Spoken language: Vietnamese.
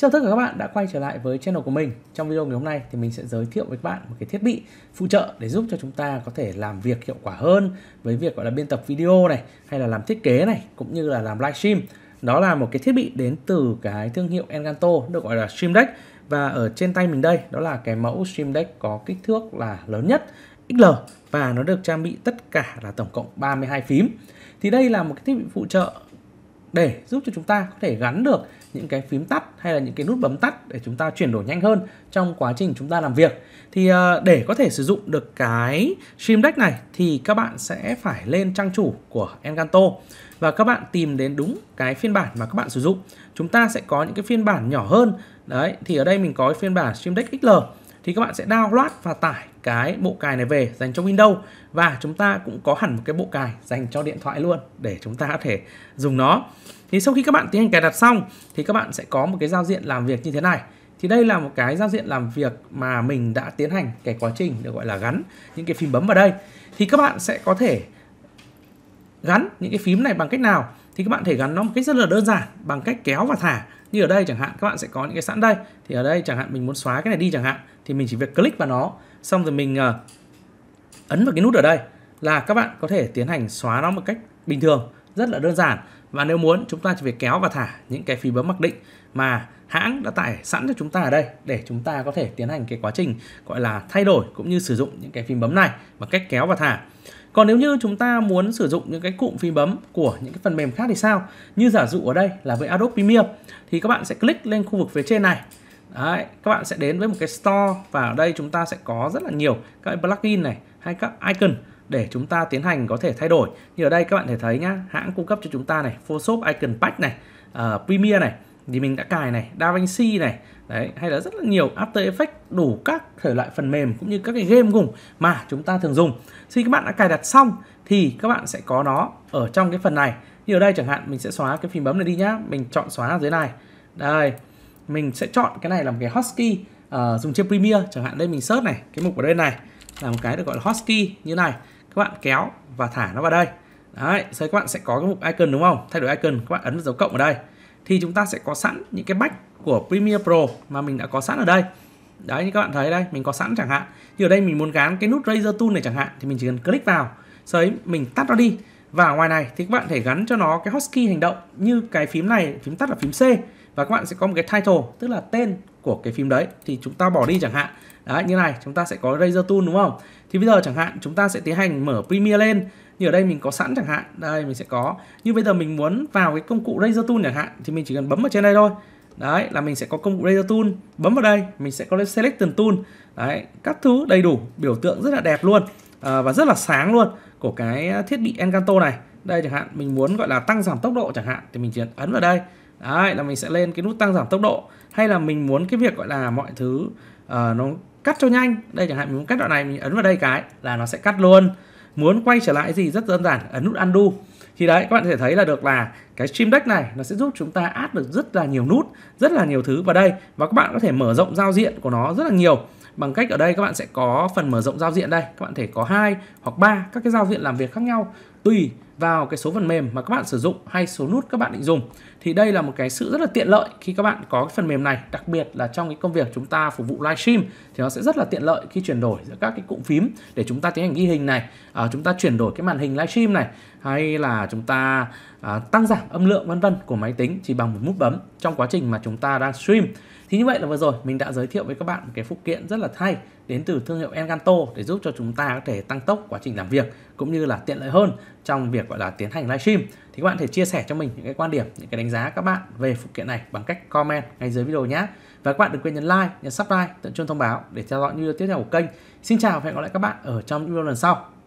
chào tất cả các bạn đã quay trở lại với channel của mình. Trong video ngày hôm nay thì mình sẽ giới thiệu với các bạn một cái thiết bị phụ trợ để giúp cho chúng ta có thể làm việc hiệu quả hơn với việc gọi là biên tập video này hay là làm thiết kế này cũng như là làm livestream. Đó là một cái thiết bị đến từ cái thương hiệu Encanto được gọi là Stream Deck và ở trên tay mình đây đó là cái mẫu Stream Deck có kích thước là lớn nhất XL và nó được trang bị tất cả là tổng cộng 32 phím. Thì đây là một cái thiết bị phụ trợ để giúp cho chúng ta có thể gắn được những cái phím tắt hay là những cái nút bấm tắt để chúng ta chuyển đổi nhanh hơn trong quá trình chúng ta làm việc. Thì ờ, để có thể sử dụng được cái Stream Deck này thì các bạn sẽ phải lên trang chủ của Encanto và các bạn tìm đến đúng cái phiên bản mà các bạn sử dụng. Chúng ta sẽ có những cái phiên bản nhỏ hơn. Đấy, thì ở đây mình có phiên bản Stream Deck XL thì các bạn sẽ download và tải cái bộ cài này về dành cho Windows và chúng ta cũng có hẳn một cái bộ cài dành cho điện thoại luôn để chúng ta có thể dùng nó. Thì sau khi các bạn tiến hành cài đặt xong thì các bạn sẽ có một cái giao diện làm việc như thế này. Thì đây là một cái giao diện làm việc mà mình đã tiến hành cái quá trình được gọi là gắn những cái phím bấm vào đây. Thì các bạn sẽ có thể gắn những cái phím này bằng cách nào? Thì các bạn thể gắn nó một cách rất là đơn giản bằng cách kéo và thả như ở đây chẳng hạn các bạn sẽ có những cái sẵn đây thì ở đây chẳng hạn mình muốn xóa cái này đi chẳng hạn thì mình chỉ việc click vào nó xong rồi mình ờ, ấn vào cái nút ở đây là các bạn có thể tiến hành xóa nó một cách bình thường rất là đơn giản và nếu muốn chúng ta chỉ việc kéo và thả những cái phím bấm mặc định mà hãng đã tải sẵn cho chúng ta ở đây để chúng ta có thể tiến hành cái quá trình gọi là thay đổi cũng như sử dụng những cái phím bấm này bằng cách kéo và thả. Còn nếu như chúng ta muốn sử dụng những cái cụm phím bấm của những cái phần mềm khác thì sao? Như giả dụ ở đây là với Adobe Premiere thì các bạn sẽ click lên khu vực phía trên này. Đấy, các bạn sẽ đến với một cái store và ở đây chúng ta sẽ có rất là nhiều các plugin này hay các icon để chúng ta tiến hành có thể thay đổi như ở đây các bạn thể thấy nhá hãng cung cấp cho chúng ta này Photoshop Icon Pack này uh, Premiere này thì mình đã cài này DaVinci này đấy hay là rất là nhiều After Effects đủ các thể loại phần mềm cũng như các cái game cùng mà chúng ta thường dùng khi các bạn đã cài đặt xong thì các bạn sẽ có nó ở trong cái phần này như ở đây chẳng hạn mình sẽ xóa cái phím bấm này đi nhá mình chọn xóa ở dưới này đây mình sẽ chọn cái này làm cái hotkey uh, dùng trên Premiere chẳng hạn đây mình search này cái mục ở đây này là một cái được gọi là hotkey như này các bạn kéo và thả nó vào đây đấy rồi các bạn sẽ có cái mục icon đúng không thay đổi icon các bạn ấn dấu cộng ở đây thì chúng ta sẽ có sẵn những cái bách của Premiere Pro mà mình đã có sẵn ở đây đấy như các bạn thấy đây mình có sẵn chẳng hạn thì ở đây mình muốn gắn cái nút Razer Tool này chẳng hạn thì mình chỉ cần click vào rồi mình tắt nó đi và ngoài này thì các bạn thể gắn cho nó cái hotkey hành động như cái phím này phím tắt là phím C và các bạn sẽ có một cái title tức là tên của cái phim đấy thì chúng ta bỏ đi chẳng hạn đấy như này chúng ta sẽ có Razer Tool đúng không thì bây giờ chẳng hạn chúng ta sẽ tiến hành mở Premiere lên như ở đây mình có sẵn chẳng hạn đây mình sẽ có như bây giờ mình muốn vào cái công cụ Razer Tool chẳng hạn thì mình chỉ cần bấm vào trên đây thôi đấy là mình sẽ có công cụ Razer Tool bấm vào đây mình sẽ có select Selection Tool đấy các thứ đầy đủ biểu tượng rất là đẹp luôn à, và rất là sáng luôn của cái thiết bị Encanto này đây chẳng hạn mình muốn gọi là tăng giảm tốc độ chẳng hạn thì mình chỉ ấn vào đây Đấy, là mình sẽ lên cái nút tăng giảm tốc độ hay là mình muốn cái việc gọi là mọi thứ uh, nó cắt cho nhanh đây chẳng hạn mình muốn cắt đoạn này mình ấn vào đây cái là nó sẽ cắt luôn muốn quay trở lại gì rất đơn giản ấn nút undo thì đấy các bạn có thể thấy là được là cái stream deck này nó sẽ giúp chúng ta add được rất là nhiều nút rất là nhiều thứ vào đây và các bạn có thể mở rộng giao diện của nó rất là nhiều bằng cách ở đây các bạn sẽ có phần mở rộng giao diện đây các bạn thể có hai hoặc ba các cái giao diện làm việc khác nhau tùy vào cái số phần mềm mà các bạn sử dụng hay số nút các bạn định dùng thì đây là một cái sự rất là tiện lợi khi các bạn có cái phần mềm này đặc biệt là trong cái công việc chúng ta phục vụ livestream thì nó sẽ rất là tiện lợi khi chuyển đổi giữa các cái cụm phím để chúng ta tiến hành ghi hình này à, chúng ta chuyển đổi cái màn hình livestream này hay là chúng ta à, tăng giảm âm lượng vân vân của máy tính chỉ bằng một nút bấm trong quá trình mà chúng ta đang stream thì như vậy là vừa rồi mình đã giới thiệu với các bạn một cái phụ kiện rất là hay đến từ thương hiệu Encanto để giúp cho chúng ta có thể tăng tốc quá trình làm việc cũng như là tiện lợi hơn trong việc gọi là tiến hành livestream. Thì các bạn thể chia sẻ cho mình những cái quan điểm, những cái đánh giá các bạn về phụ kiện này bằng cách comment ngay dưới video nhé. Và các bạn đừng quên nhấn like, nhấn subscribe, tận chuông thông báo để theo dõi video tiếp theo của kênh. Xin chào và hẹn gặp lại các bạn ở trong video lần sau.